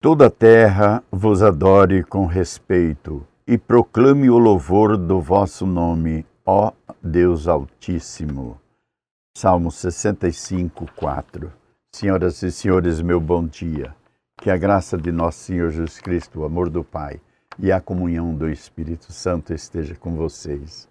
Toda a terra vos adore com respeito e proclame o louvor do vosso nome, ó Deus Altíssimo. Salmo 65, 4. Senhoras e senhores, meu bom dia. Que a graça de nosso Senhor Jesus Cristo, o amor do Pai e a comunhão do Espírito Santo esteja com vocês,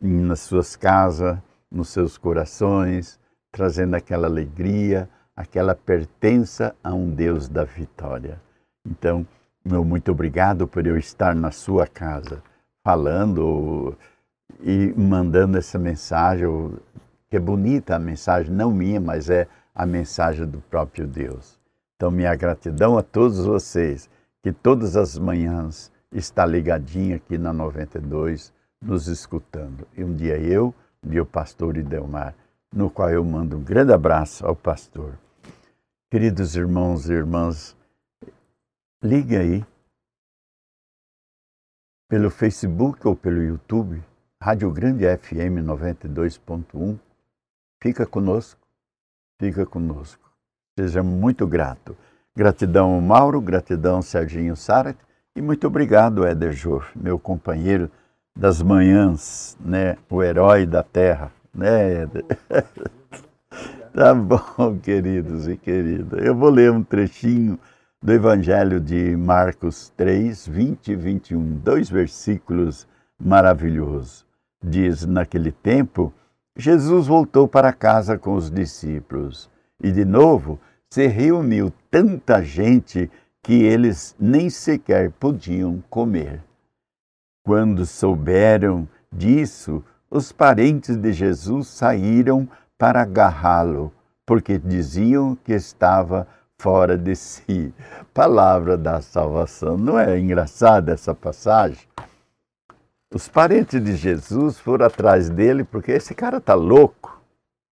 nas suas casas, nos seus corações, trazendo aquela alegria, aquela pertença a um Deus da vitória. Então, meu muito obrigado por eu estar na sua casa falando e mandando essa mensagem, que é bonita a mensagem, não minha, mas é a mensagem do próprio Deus. Então, minha gratidão a todos vocês que todas as manhãs está ligadinho aqui na 92, nos escutando. E um dia eu, um dia o pastor Idelmar, no qual eu mando um grande abraço ao pastor. Queridos irmãos e irmãs, ligue aí pelo Facebook ou pelo YouTube, Rádio Grande FM 92.1. Fica conosco, fica conosco. Seja muito grato. Gratidão, Mauro, gratidão, Serginho Sarat, e muito obrigado, Éder Joff, meu companheiro das manhãs, né? o herói da terra. Né, Éder? Tá bom, queridos e queridas. Eu vou ler um trechinho do Evangelho de Marcos 3, 20 e 21, dois versículos maravilhosos. Diz: Naquele tempo, Jesus voltou para casa com os discípulos e, de novo, se reuniu tanta gente que eles nem sequer podiam comer. Quando souberam disso, os parentes de Jesus saíram para agarrá-lo, porque diziam que estava fora de si. Palavra da salvação. Não é engraçada essa passagem? Os parentes de Jesus foram atrás dele porque esse cara tá louco,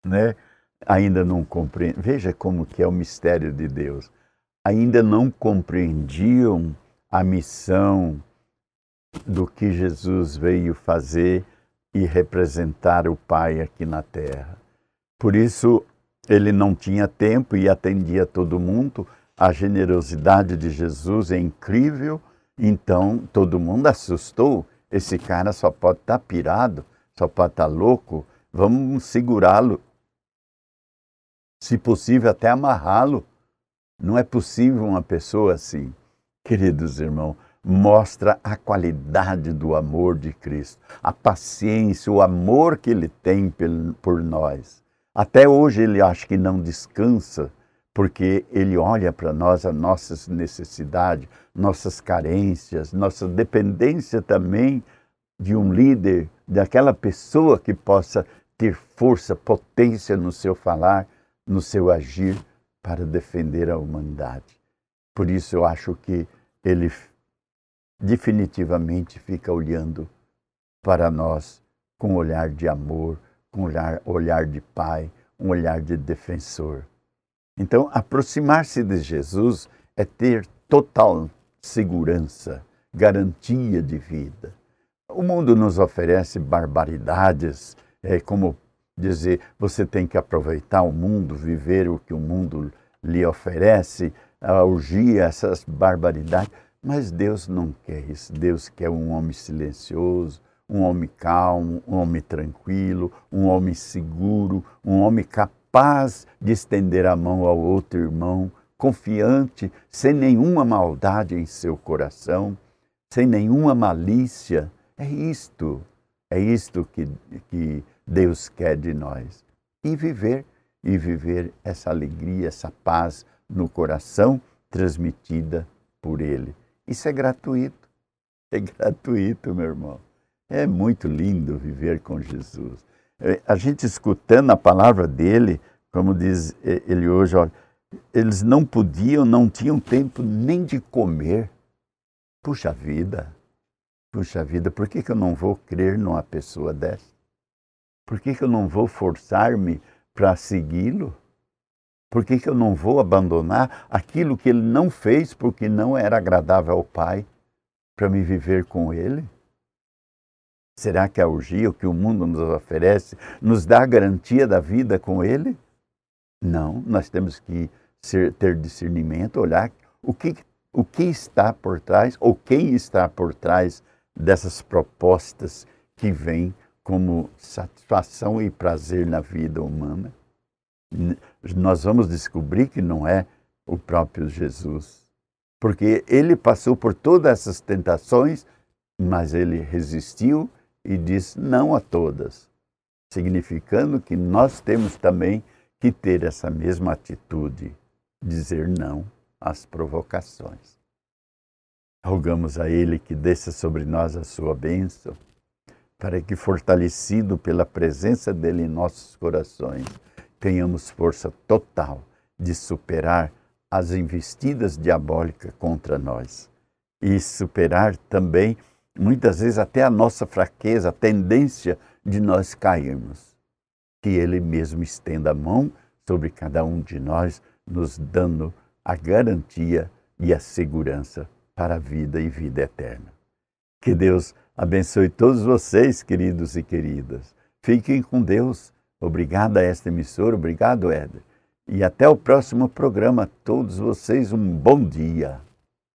né? Ainda não compreende. Veja como que é o mistério de Deus. Ainda não compreendiam a missão do que Jesus veio fazer e representar o Pai aqui na terra. Por isso, ele não tinha tempo e atendia todo mundo. A generosidade de Jesus é incrível. Então, todo mundo assustou. Esse cara só pode estar tá pirado, só pode estar tá louco. Vamos segurá-lo. Se possível, até amarrá-lo. Não é possível uma pessoa assim. Queridos irmãos, mostra a qualidade do amor de Cristo, a paciência, o amor que ele tem por nós. Até hoje ele acha que não descansa, porque ele olha para nós as nossas necessidades, nossas carências, nossa dependência também de um líder, daquela pessoa que possa ter força, potência no seu falar, no seu agir para defender a humanidade. Por isso eu acho que ele definitivamente fica olhando para nós com um olhar de amor, com um olhar, olhar de pai, um olhar de defensor. Então, aproximar-se de Jesus é ter total segurança, garantia de vida. O mundo nos oferece barbaridades, é, como dizer, você tem que aproveitar o mundo, viver o que o mundo lhe oferece, a orgia, essas barbaridades. Mas Deus não quer isso. Deus quer um homem silencioso, um homem calmo, um homem tranquilo, um homem seguro, um homem capaz de estender a mão ao outro irmão, confiante, sem nenhuma maldade em seu coração, sem nenhuma malícia. É isto, é isto que, que Deus quer de nós. E viver, e viver essa alegria, essa paz no coração transmitida por Ele. Isso é gratuito, é gratuito, meu irmão. É muito lindo viver com Jesus. É, a gente escutando a palavra dele, como diz é, ele hoje, olha, eles não podiam, não tinham tempo nem de comer. Puxa vida, puxa vida, por que, que eu não vou crer numa pessoa dessa? Por que, que eu não vou forçar-me para segui-lo? Por que, que eu não vou abandonar aquilo que ele não fez porque não era agradável ao Pai para me viver com ele? Será que a orgia, o que o mundo nos oferece, nos dá a garantia da vida com ele? Não, nós temos que ser, ter discernimento, olhar o que, o que está por trás ou quem está por trás dessas propostas que vêm como satisfação e prazer na vida humana. Nós vamos descobrir que não é o próprio Jesus, porque ele passou por todas essas tentações, mas ele resistiu e diz não a todas, significando que nós temos também que ter essa mesma atitude, dizer não às provocações. Rogamos a Ele que desça sobre nós a sua bênção, para que, fortalecido pela presença dEle em nossos corações, tenhamos força total de superar as investidas diabólicas contra nós e superar também muitas vezes até a nossa fraqueza, a tendência de nós cairmos. Que Ele mesmo estenda a mão sobre cada um de nós, nos dando a garantia e a segurança para a vida e vida eterna. Que Deus abençoe todos vocês, queridos e queridas. Fiquem com Deus. Obrigado a esta emissora, obrigado, Éder. E até o próximo programa. todos vocês, um bom dia.